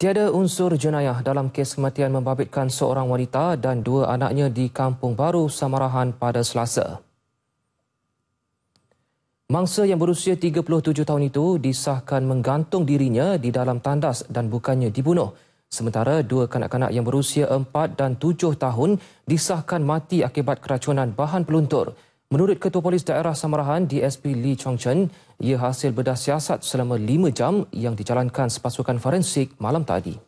Tiada unsur jenayah dalam kes kematian membabitkan seorang wanita dan dua anaknya di Kampung Baru Samarahan pada Selasa. Mangsa yang berusia 37 tahun itu disahkan menggantung dirinya di dalam tandas dan bukannya dibunuh. Sementara dua kanak-kanak yang berusia 4 dan 7 tahun disahkan mati akibat keracunan bahan peluntur. Menurut Ketua Polis Daerah Samarahan DSP Lee Chong Chen, ia hasil bedah siasat selama 5 jam yang dijalankan sepasukan forensik malam tadi.